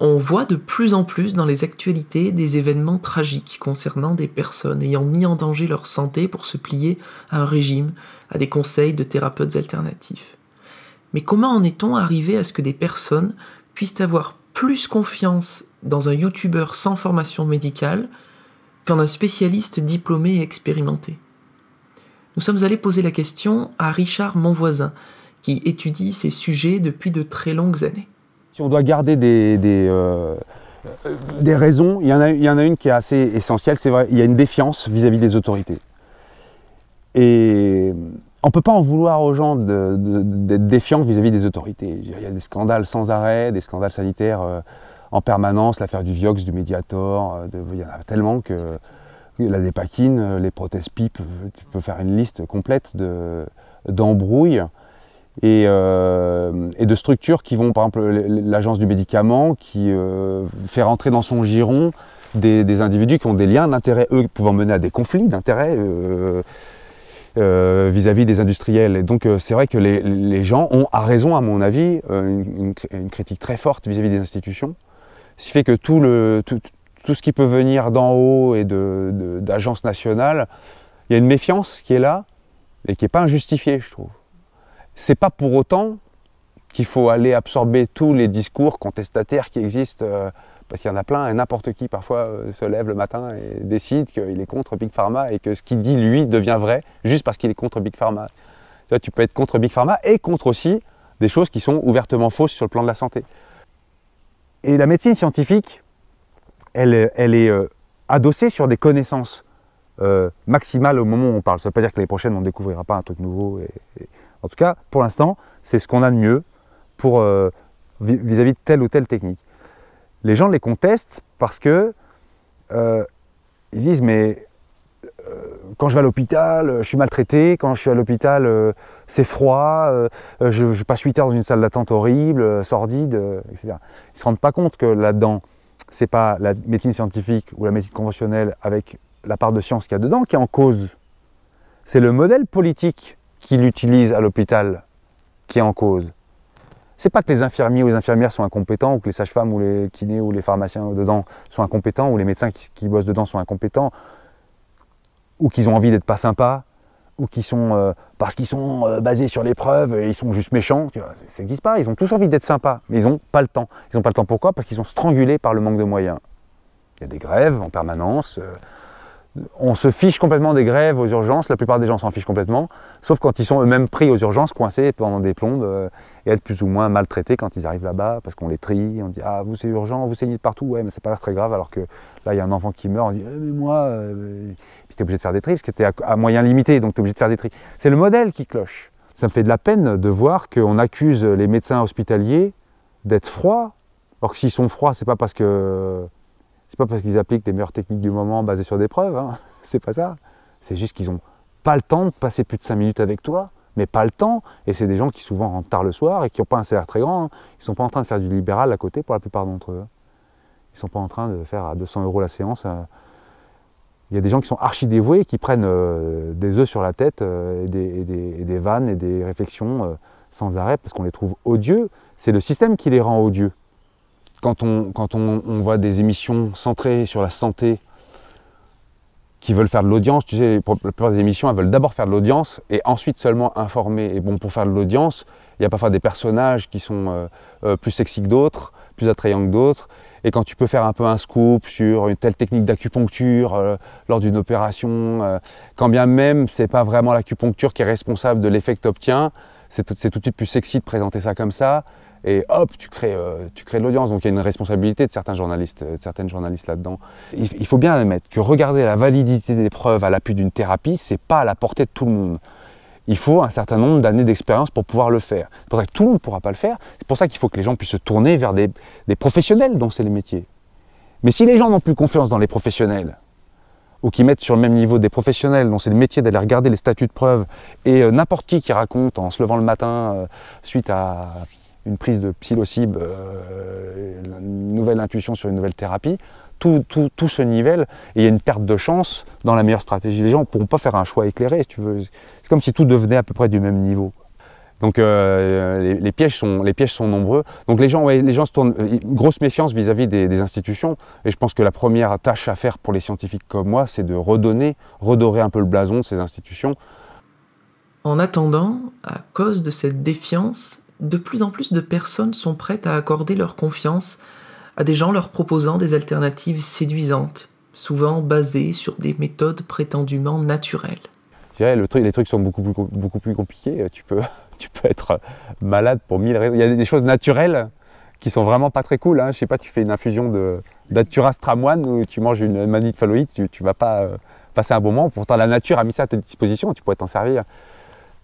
on voit de plus en plus dans les actualités des événements tragiques concernant des personnes ayant mis en danger leur santé pour se plier à un régime, à des conseils de thérapeutes alternatifs. Mais comment en est-on arrivé à ce que des personnes puissent avoir plus confiance dans un youtubeur sans formation médicale qu'en un spécialiste diplômé et expérimenté Nous sommes allés poser la question à Richard Monvoisin, qui étudie ces sujets depuis de très longues années. Si on doit garder des, euh, euh, raisons, il y, en a, une qui est assez essentielle, c'est vrai, il y a une défiance vis-à-vis des autorités. Et on ne peut pas en vouloir aux gens d'être défiants vis-à-vis des autorités. Il y a des scandales sans arrêt, des scandales sanitaires euh, en permanence, l'affaire du Viox, du Mediator, il y en a tellement que la dépaquine, les prothèses pipes, tu peux faire une liste complète d'embrouilles. Euh, et, de structures qui vont, par exemple, l'agence du médicament, qui euh, fait rentrer dans son giron des, individus qui ont des liens d'intérêt, eux, pouvant mener à des conflits d'intérêt euh, vis-à-vis des industriels. Et donc, c'est vrai que les, gens ont, à raison, à mon avis, une, critique très forte vis-à-vis des institutions. Ce qui fait que tout, le, tout, ce qui peut venir d'en haut et d'agences de, nationales, il y a une méfiance qui est là et qui n'est pas injustifiée, je trouve. C'est pas pour autant qu'il faut aller absorber tous les discours contestataires qui existent, euh, parce qu'il y en a plein, et n'importe qui parfois euh, se lève le matin et décide qu'il est contre Big Pharma et que ce qu'il dit lui devient vrai juste parce qu'il est contre Big Pharma. tu peux être contre Big Pharma et contre aussi des choses qui sont ouvertement fausses sur le plan de la santé. Et la médecine scientifique, elle, est euh, adossée sur des connaissances maximales au moment où on parle. Ça ne veut pas dire que les prochaines on ne découvrira pas un truc nouveau. et en tout cas, pour l'instant, c'est ce qu'on a de mieux pour euh, vis-à-vis de telle ou telle technique. Les gens les contestent parce que euh, ils disent mais euh, quand je vais à l'hôpital, je suis maltraité, quand je suis à l'hôpital, c'est froid, je, passe 8 heures dans une salle d'attente horrible, sordide, etc. Ils ne se rendent pas compte que là-dedans, c'est pas la médecine scientifique ou la médecine conventionnelle avec la part de science qu'il y a dedans qui est en cause. C'est le modèle politique qu'il utilise à l'hôpital qui est en cause. C'est pas que les infirmiers ou les infirmières sont incompétents, ou que les sages-femmes ou les kinés ou les pharmaciens dedans sont incompétents, ou les médecins qui, bossent dedans sont incompétents, ou qu'ils ont envie d'être pas sympas, ou qu'ils sont euh, parce qu'ils sont euh, basés sur l'épreuve et ils sont juste méchants. Tu vois, ça n'existe pas. Ils ont tous envie d'être sympas, mais ils n'ont pas le temps. Ils n'ont pas le temps pourquoi Parce qu'ils sont strangulés par le manque de moyens. Il y a des grèves en permanence. Euh, on se fiche complètement des grèves aux urgences, la plupart des gens s'en fichent complètement, sauf quand ils sont eux-mêmes pris aux urgences, coincés pendant des plombes, euh, et être plus ou moins maltraités quand ils arrivent là-bas, parce qu'on les trie, on dit Ah, vous c'est urgent, vous saignez de partout, ouais, mais c'est pas l'air très grave, alors que là, il y a un enfant qui meurt, on dit eh, Mais moi, euh... puis t'es obligé de faire des tris, parce que t'es à, à moyen limité, donc t'es obligé de faire des tris. C'est le modèle qui cloche. Ça me fait de la peine de voir qu'on accuse les médecins hospitaliers d'être froids, alors que s'ils sont froids, c'est pas parce que c'est pas parce qu'ils appliquent les meilleures techniques du moment basées sur des preuves, hein. c'est pas ça. C'est juste qu'ils n'ont pas le temps de passer plus de 5 minutes avec toi, mais pas le temps. Et c'est des gens qui souvent rentrent tard le soir et qui n'ont pas un salaire très grand. Ils hein. Ils sont pas en train de faire du libéral à côté pour la plupart d'entre eux. Hein. Ils sont pas en train de faire à 200 euros la séance. Euh. Il y a des gens qui sont archi dévoués, qui prennent euh, des œufs sur la tête euh, et, des, vannes et des réflexions sans arrêt parce qu'on les trouve odieux. C'est le système qui les rend odieux quand on, voit des émissions centrées sur la santé, qui veulent faire de l'audience, tu sais, la plupart des émissions, elles veulent d'abord faire de l'audience et ensuite seulement informer. Et bon, pour faire de l'audience, il y a parfois des personnages qui sont euh, euh, plus sexy que d'autres, plus attrayants que d'autres. Et quand tu peux faire un peu un scoop sur une telle technique d'acupuncture euh, lors d'une opération, quand bien même c'est pas vraiment l'acupuncture qui est responsable de l'effet que tu obtiens, c'est tout de suite plus sexy de présenter ça comme ça et hop, tu crées, euh, tu crées de l'audience. Donc il y a une responsabilité de certains journalistes, euh, de certaines journalistes là-dedans. Il, faut bien admettre que regarder la validité des preuves à l'appui d'une thérapie, c'est pas à la portée de tout le monde. Il faut un certain nombre d'années d'expérience pour pouvoir le faire. C'est pour ça que tout le monde ne pourra pas le faire. C'est pour ça qu'il faut que les gens puissent se tourner vers des, professionnels dont c'est les métiers. Mais si les gens n'ont plus confiance dans les professionnels, ou qui mettent sur le même niveau des professionnels dont c'est le métier d'aller regarder les statuts de preuves, et euh, n'importe qui qui raconte en se levant le matin suite à une prise de psilocybe, une euh, nouvelle intuition sur une nouvelle thérapie, tout, tout, tout se nivelle et il y a une perte de chance dans la meilleure stratégie. Les gens ne pourront pas faire un choix éclairé, C'est comme si tout devenait à peu près du même niveau. Donc euh, les, pièges sont, les pièges sont nombreux. Donc les gens, les gens se tournent, euh, grosse méfiance vis-à-vis des, des, institutions. Et je pense que la première tâche à faire pour les scientifiques comme moi, c'est de redonner, redorer un peu le blason de ces institutions. En attendant, à cause de cette défiance, de plus en plus de personnes sont prêtes à accorder leur confiance à des gens leur proposant des alternatives séduisantes, souvent basées sur des méthodes prétendument naturelles. les trucs sont beaucoup plus, compliqués. Tu peux, être euh, malade pour mille raisons. Il y a des choses naturelles qui sont vraiment pas très cool. Hein. Je sais pas, tu fais une infusion de Stramoine ou tu manges une manie phalloïde, tu, tu vas pas euh, passer un bon moment. Pourtant, la nature a mis ça à ta disposition, tu pourrais t'en servir.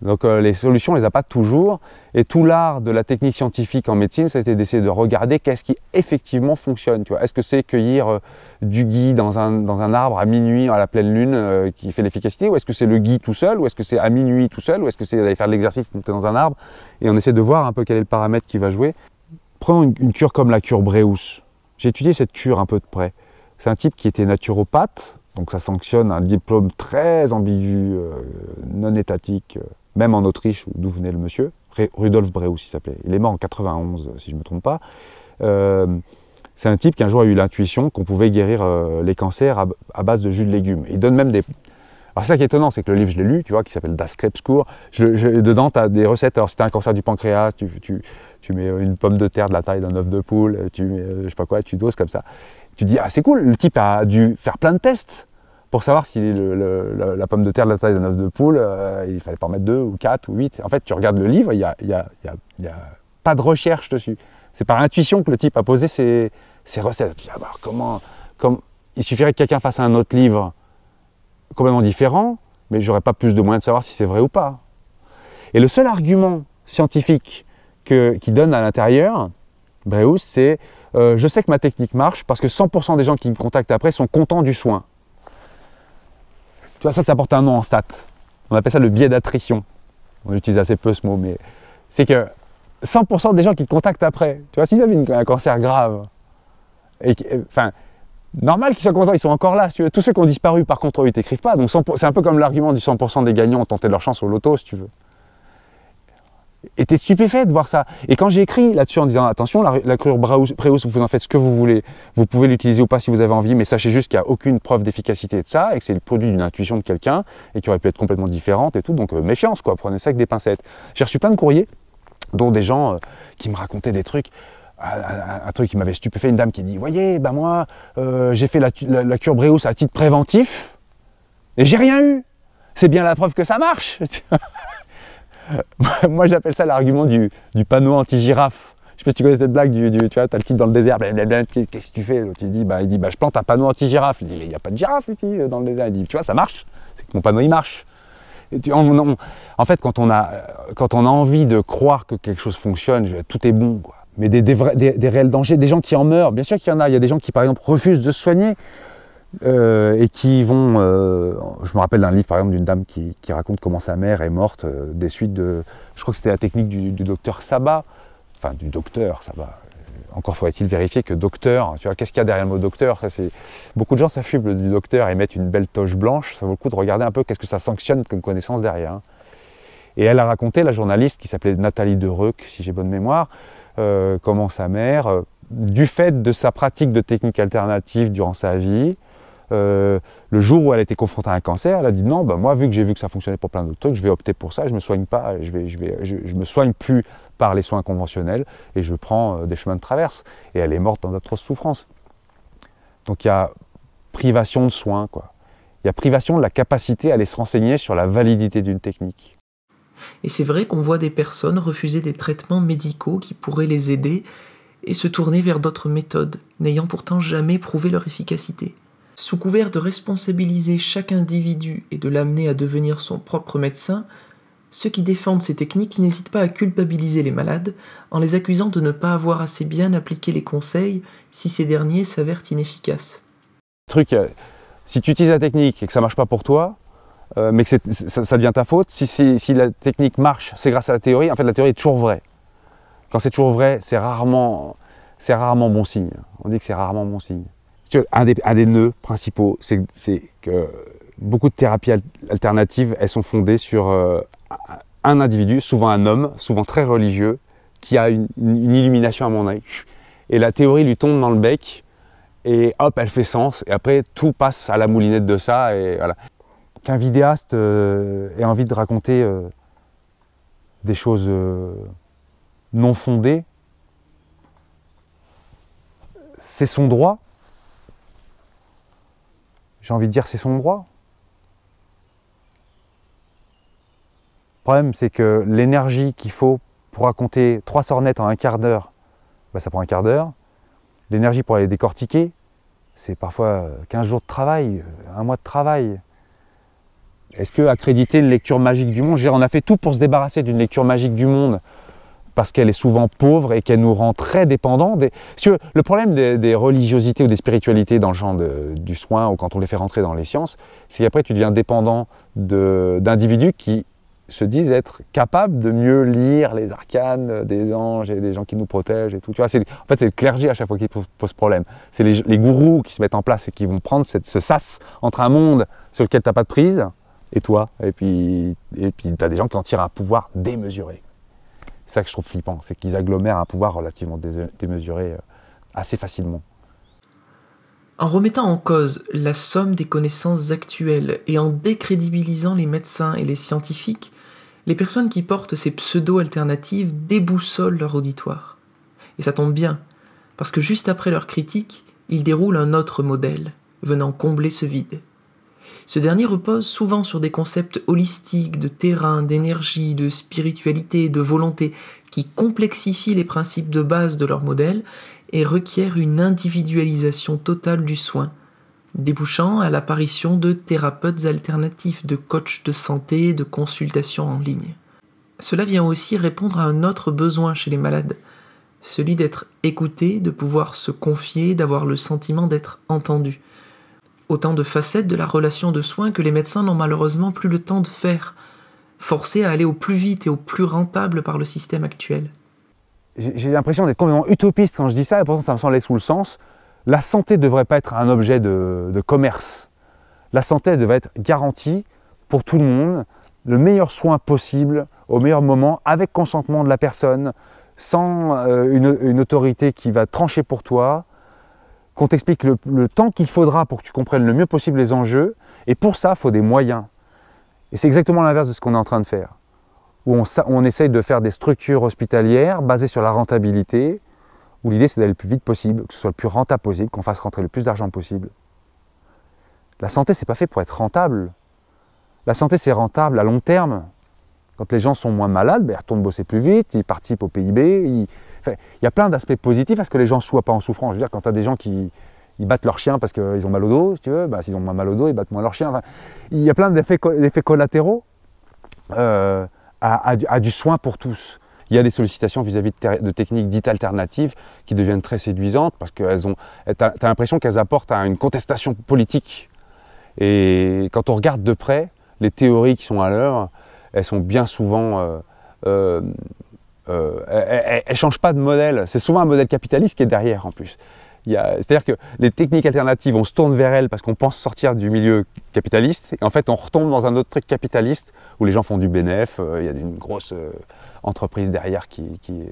Donc euh, les solutions, on les a pas toujours. Et tout l'art de la technique scientifique en médecine, ça a été d'essayer de regarder qu'est-ce qui effectivement fonctionne. est-ce que c'est cueillir euh, du gui dans un, arbre à minuit à la pleine lune euh, qui fait l'efficacité, ou est-ce que c'est le gui tout seul, ou est-ce que c'est à minuit tout seul, ou est-ce que c'est d'aller faire de l'exercice dans un arbre Et on essaie de voir un peu quel est le paramètre qui va jouer. Prenons une, cure comme la cure Breus. J'ai étudié cette cure un peu de près. C'est un type qui était naturopathe, donc ça sanctionne un diplôme très ambigu, non étatique même en Autriche, d'où venait le monsieur, Rudolf Breu, s'il s'appelait, il est mort en 91, si je ne me trompe pas. Euh, c'est un type qui un jour a eu l'intuition qu'on pouvait guérir euh, les cancers à, base de jus de légumes. Il donne même des... Alors ça qui est étonnant, c'est que le livre, je l'ai lu, tu vois, qui s'appelle Das Krebskur. dedans, tu as des recettes. Alors si tu as un cancer du pancréas, tu, mets une pomme de terre de la taille d'un œuf de poule, tu mets, euh, je sais pas quoi, tu doses comme ça. Tu dis, ah c'est cool, le type a dû faire plein de tests pour savoir si la, pomme de terre de la taille d'un œuf de poule, euh, il fallait pas mettre deux ou quatre ou huit. En fait, tu regardes le livre, il n'y a, pas de recherche dessus. C'est par intuition que le type a posé ses, recettes. Ah, bah, comment, il suffirait que quelqu'un fasse un autre livre complètement différent, mais j'aurais pas plus de moyens de savoir si c'est vrai ou pas. Et le seul argument scientifique qu'il qui donne à l'intérieur, Breus, c'est euh, je sais que ma technique marche parce que 100% des gens qui me contactent après sont contents du soin. Tu vois, ça, ça porte un nom en stats. On appelle ça le biais d'attrition. On utilise assez peu ce mot, mais c'est que 100% des gens qui te contactent après, tu vois, s'ils avaient un cancer grave, et euh, enfin, normal qu'ils soient contents, ils sont encore là. tu veux. Tous ceux qui ont disparu, par contre, eux, ils t'écrivent pas. Donc c'est un peu comme l'argument du 100% des gagnants ont tenté leur chance au loto, si tu veux était stupéfait de voir ça. Et quand j'ai écrit là-dessus en disant attention, la, cure crure vous en faites ce que vous voulez, vous pouvez l'utiliser ou pas si vous avez envie, mais sachez juste qu'il n'y a aucune preuve d'efficacité de ça et que c'est le produit d'une intuition de quelqu'un et qui aurait pu être complètement différente et tout. Donc euh, méfiance quoi, prenez ça avec des pincettes. J'ai reçu plein de courriers, dont des gens euh, qui me racontaient des trucs. Un, truc qui m'avait stupéfait, une dame qui dit Voyez, bah moi, euh, j'ai fait la, cure Bréus à titre préventif et j'ai rien eu. C'est bien la preuve que ça marche. Moi, j'appelle ça l'argument du, panneau anti-girafe. Je sais pas si tu connais cette blague du, tu vois, t'as le type dans le désert, blablabla, qu'est-ce que tu fais L'autre, il dit, bah, il dit, bah, je plante un panneau anti-girafe. Il dit, mais il n'y a pas de girafe ici, euh, dans le désert. Il dit, tu vois, ça marche, c'est que mon panneau, il marche. en fait, quand on, a, euh, quand on a envie de croire que quelque chose fonctionne, tout est bon, Mais des réels dangers, des gens qui en meurent, bien sûr qu'il y en a. Il y a des gens qui, par exemple, refusent de se soigner euh, et qui vont. Euh, je me rappelle d'un livre par exemple d'une dame qui, raconte comment sa mère est morte euh, des suites de. Je crois que c'était la technique du, docteur Saba, enfin du docteur Saba, Encore faudrait-il vérifier que docteur, tu vois, qu'est-ce qu'il y a derrière le mot docteur ça, c'est... Beaucoup de gens s'affublent du docteur et mettent une belle toche blanche, ça vaut le coup de regarder un peu qu'est-ce que ça sanctionne comme connaissance derrière. Hein. Et elle a raconté, la journaliste qui s'appelait Nathalie Dereuc, si j'ai bonne mémoire, comment sa mère, du fait de sa pratique de techniques alternatives durant sa vie, euh, le jour où elle était confrontée à un cancer, elle a dit non, ben moi, vu que j'ai vu que ça fonctionnait pour plein d'autres trucs, je vais opter pour ça, je ne soigne pas, je, vais, me soigne plus par les soins conventionnels et je prends euh, des chemins de traverse. Et elle est morte dans d'atroces souffrances. Donc il y a privation de soins, quoi. Il y a privation de la capacité à aller se renseigner sur la validité d'une technique. Et c'est vrai qu'on voit des personnes refuser des traitements médicaux qui pourraient les aider et se tourner vers d'autres méthodes, n'ayant pourtant jamais prouvé leur efficacité. Sous couvert de responsabiliser chaque individu et de l'amener à devenir son propre médecin, ceux qui défendent ces techniques n'hésitent pas à culpabiliser les malades en les accusant de ne pas avoir assez bien appliqué les conseils si ces derniers s'avèrent inefficaces. Truc, euh, si tu utilises la technique et que ça ne marche pas pour toi, euh, mais que ça, devient ta faute, si, la technique marche, c'est grâce à la théorie. En fait, la théorie est toujours vraie. Quand c'est toujours vrai, c'est rarement, rarement bon signe. On dit que c'est rarement bon signe un des, des nœuds principaux, c'est que beaucoup de thérapies alternatives, elles sont fondées sur euh, un individu, souvent un homme, souvent très religieux, qui a une, illumination à mon avis Et la théorie lui tombe dans le bec, et hop, elle fait sens, et après tout passe à la moulinette de ça, et voilà. Qu'un vidéaste euh, ait envie de raconter euh, des choses non fondées, c'est son droit, j'ai envie de dire, c'est son droit. Le problème, c'est que l'énergie qu'il faut pour raconter trois sornettes en un quart d'heure, bah, ça prend un quart d'heure. L'énergie pour aller décortiquer, c'est parfois 15 euh, jours de travail, euh, un mois de travail. Est-ce que accréditer une lecture magique du monde, je on a fait tout pour se débarrasser d'une lecture magique du monde parce qu'elle est souvent pauvre et qu'elle nous rend très dépendants. Des... le problème des, religiosités ou des spiritualités dans le champ de, du soin ou quand on les fait rentrer dans les sciences, c'est qu'après tu deviens dépendant d'individus qui se disent être capables de mieux lire les arcanes des anges et des gens qui nous protègent et tout. Tu vois, en fait, c'est le clergé à chaque fois qui pose problème. C'est les, gourous qui se mettent en place et qui vont prendre cette, ce sas entre un monde sur lequel tu n'as pas de prise et toi. Et puis, et puis tu as des gens qui en tirent un pouvoir démesuré. C'est ça que je trouve flippant, c'est qu'ils agglomèrent un pouvoir relativement démesuré euh, assez facilement. En remettant en cause la somme des connaissances actuelles et en décrédibilisant les médecins et les scientifiques, les personnes qui portent ces pseudo-alternatives déboussolent leur auditoire. Et ça tombe bien, parce que juste après leur critique, ils déroulent un autre modèle, venant combler ce vide. Ce dernier repose souvent sur des concepts holistiques, de terrain, d'énergie, de spiritualité, de volonté, qui complexifient les principes de base de leur modèle et requièrent une individualisation totale du soin, débouchant à l'apparition de thérapeutes alternatifs, de coachs de santé, de consultations en ligne. Cela vient aussi répondre à un autre besoin chez les malades, celui d'être écouté, de pouvoir se confier, d'avoir le sentiment d'être entendu autant de facettes de la relation de soins que les médecins n'ont malheureusement plus le temps de faire, forcés à aller au plus vite et au plus rentable par le système actuel. J'ai l'impression d'être complètement utopiste quand je dis ça, et pourtant ça me semble aller sous le sens. La santé ne devrait pas être un objet de, commerce. La santé devrait être garantie pour tout le monde, le meilleur soin possible, au meilleur moment, avec consentement de la personne, sans euh, une autorité qui va trancher pour toi, qu'on t'explique le, temps qu'il faudra pour que tu comprennes le mieux possible les enjeux. Et pour ça, il faut des moyens. Et c'est exactement l'inverse de ce qu'on est en train de faire. Où on, essaye de faire des structures hospitalières basées sur la rentabilité, où l'idée c'est d'aller le plus vite possible, que ce soit le plus rentable possible, qu'on fasse rentrer le plus d'argent possible. La santé, c'est pas fait pour être rentable. La santé, c'est rentable à long terme. Quand les gens sont moins malades, ben, ils retournent bosser plus vite, ils participent au PIB, il y a plein d'aspects positifs à ce que les gens ne soient pas en souffrance. Je veux dire, quand tu as des gens qui battent leur chien parce qu'ils ont mal au dos, tu veux, bah, s'ils ont mal au dos, ils battent moins leur chien. il y a plein d'effets collatéraux euh, à, du soin pour tous. Il y a des sollicitations vis-à-vis de, techniques dites alternatives qui deviennent très séduisantes parce que tu as, l'impression qu'elles apportent à une contestation politique. Et quand on regarde de près, les théories qui sont à l'heure, elles sont bien souvent euh, euh, euh, elle, ne change pas de modèle. C'est souvent un modèle capitaliste qui est derrière en plus. C'est-à-dire que les techniques alternatives, on se tourne vers elles parce qu'on pense sortir du milieu capitaliste, et en fait on retombe dans un autre truc capitaliste où les gens font du bénéf, euh, il y a une grosse euh, entreprise derrière qui, qui,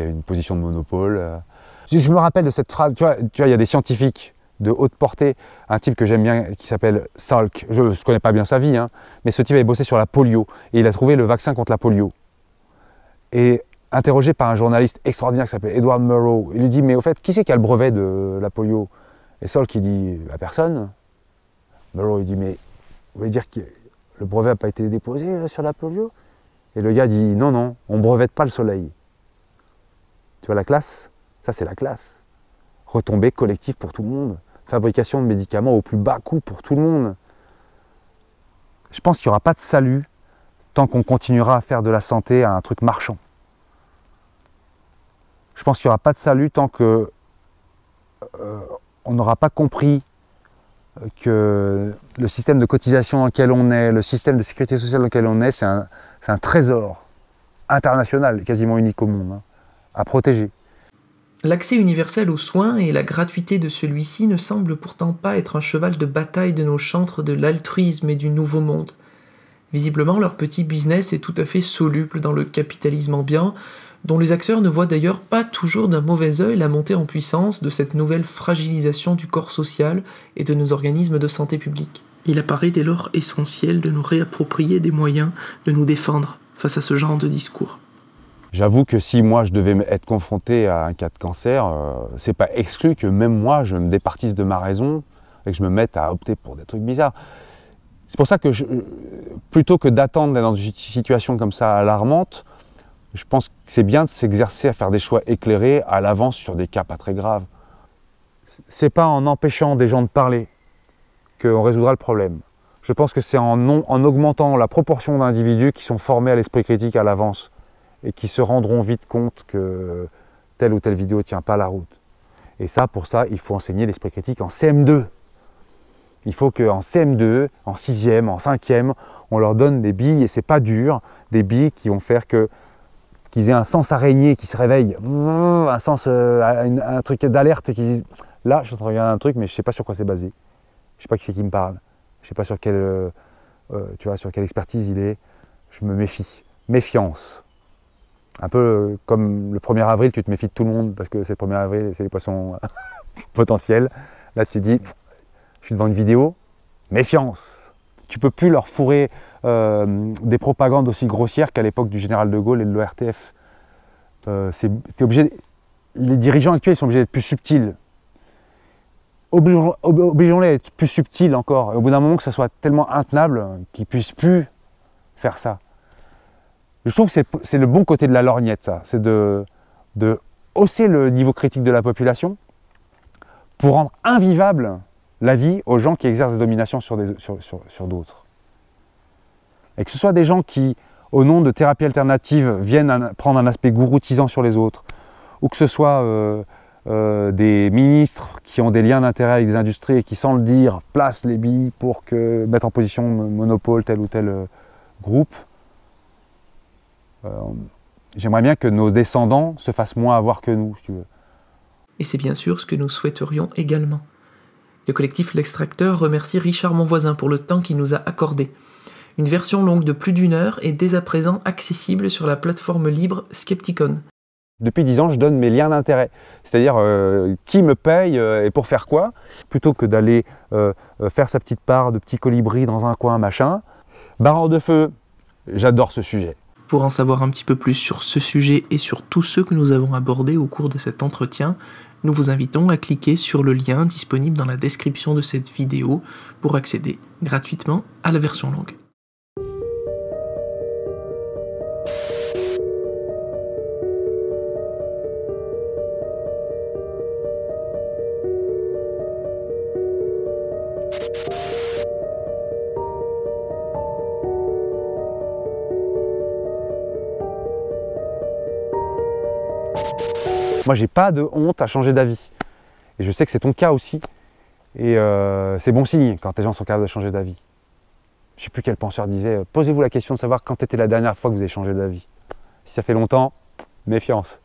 a une position de monopole. Je me rappelle de cette phrase, tu vois, il y a des scientifiques de haute portée, un type que j'aime bien qui s'appelle Salk, je ne connais pas bien sa vie, hein, mais ce type avait bossé sur la polio, et il a trouvé le vaccin contre la polio. Et interrogé par un journaliste extraordinaire qui s'appelle Edward Murrow, il lui dit Mais au fait, qui c'est qui a le brevet de la polio Et Sol qui dit À bah, personne. Murrow, il dit Mais vous voulez dire que le brevet n'a pas été déposé euh, sur la polio Et le gars dit Non, non, on brevette pas le soleil. Tu vois la classe Ça, c'est la classe. Retombée collective pour tout le monde. Fabrication de médicaments au plus bas coût pour tout le monde. Je pense qu'il n'y aura pas de salut tant qu'on continuera à faire de la santé à un truc marchand je pense qu'il n'y aura pas de salut tant que euh, on n'aura pas compris euh, que le système de cotisation dans lequel on est, le système de sécurité sociale dans lequel on est, c'est un, trésor international, quasiment unique au monde, hein, à protéger. L'accès universel aux soins et la gratuité de celui-ci ne semblent pourtant pas être un cheval de bataille de nos chantres de l'altruisme et du nouveau monde. Visiblement, leur petit business est tout à fait soluble dans le capitalisme ambiant, dont les acteurs ne voient d'ailleurs pas toujours d'un mauvais œil la montée en puissance de cette nouvelle fragilisation du corps social et de nos organismes de santé publique. Il apparaît dès lors essentiel de nous réapproprier des moyens de nous défendre face à ce genre de discours. J'avoue que si moi je devais être confronté à un cas de cancer, euh, c'est pas exclu que même moi je me départisse de ma raison et que je me mette à opter pour des trucs bizarres. C'est pour ça que euh, plutôt que d'attendre dans une situation comme ça alarmante, je pense que c'est bien de s'exercer à faire des choix éclairés à l'avance sur des cas pas très graves. C'est pas en empêchant des gens de parler qu'on résoudra le problème. Je pense que c'est en, augmentant la proportion d'individus qui sont formés à l'esprit critique à l'avance et qui se rendront vite compte que telle ou telle vidéo ne tient pas la route. Et ça, pour ça, il faut enseigner l'esprit critique en CM2. Il faut qu'en CM2, en 6e, en 5e, on leur donne des billes, et c'est pas dur, des billes qui vont faire que qu'ils aient un sens araignée qui se réveille, un sens, euh, un, truc d'alerte et qui disent là, je suis en train de regarder un truc, mais je ne sais pas sur quoi c'est basé. Je ne sais pas qui c'est qui me parle. Je ne sais pas sur quelle, euh, euh, tu sur quelle expertise il est. Je me méfie. Méfiance. Un peu comme le 1er avril, tu te méfies de tout le monde parce que c'est le 1er avril c'est les poissons potentiels. Là, tu te dis, je suis devant une vidéo, méfiance tu peux plus leur fourrer euh, des propagandes aussi grossières qu'à l'époque du général de Gaulle et de l'ORTF. Euh, obligé, les dirigeants actuels sont obligés d'être plus subtils. Obligeons-les à être plus subtils encore. au bout d'un moment, que ça soit tellement intenable qu'ils puissent plus faire ça. Je trouve que c'est le bon côté de la lorgnette, ça. C'est de, de hausser le niveau critique de la population pour rendre invivable la vie aux gens qui exercent des dominations sur, d'autres. Et que ce soit des gens qui, au nom de thérapies alternatives, viennent prendre un aspect gouroutisant sur les autres, ou que ce soit euh, euh, des ministres qui ont des liens d'intérêt avec des industries et qui, sans le dire, placent les billes pour que, mettre en position monopole tel ou tel euh, groupe. J'aimerais bien que nos descendants se fassent moins avoir que nous, tu veux. Et c'est bien sûr ce que nous souhaiterions également. Le collectif L'Extracteur remercie Richard Monvoisin pour le temps qu'il nous a accordé. Une version longue de plus d'une heure est dès à présent accessible sur la plateforme libre Skepticon. Depuis dix ans, je donne mes liens d'intérêt, c'est-à-dire euh, qui me paye euh, et pour faire quoi, plutôt que d'aller euh, faire sa petite part de petit colibri dans un coin, machin. Barreur de feu, j'adore ce sujet. Pour en savoir un petit peu plus sur ce sujet et sur tous ceux que nous avons abordés au cours de cet entretien, nous vous invitons à cliquer sur le lien disponible dans la description de cette vidéo pour accéder gratuitement à la version longue. Moi, j'ai pas de honte à changer d'avis. Et je sais que c'est ton cas aussi. Et euh, c'est bon signe quand les gens sont capables de changer d'avis. Je ne sais plus quel penseur disait, euh, posez-vous la question de savoir quand était la dernière fois que vous avez changé d'avis. Si ça fait longtemps, méfiance.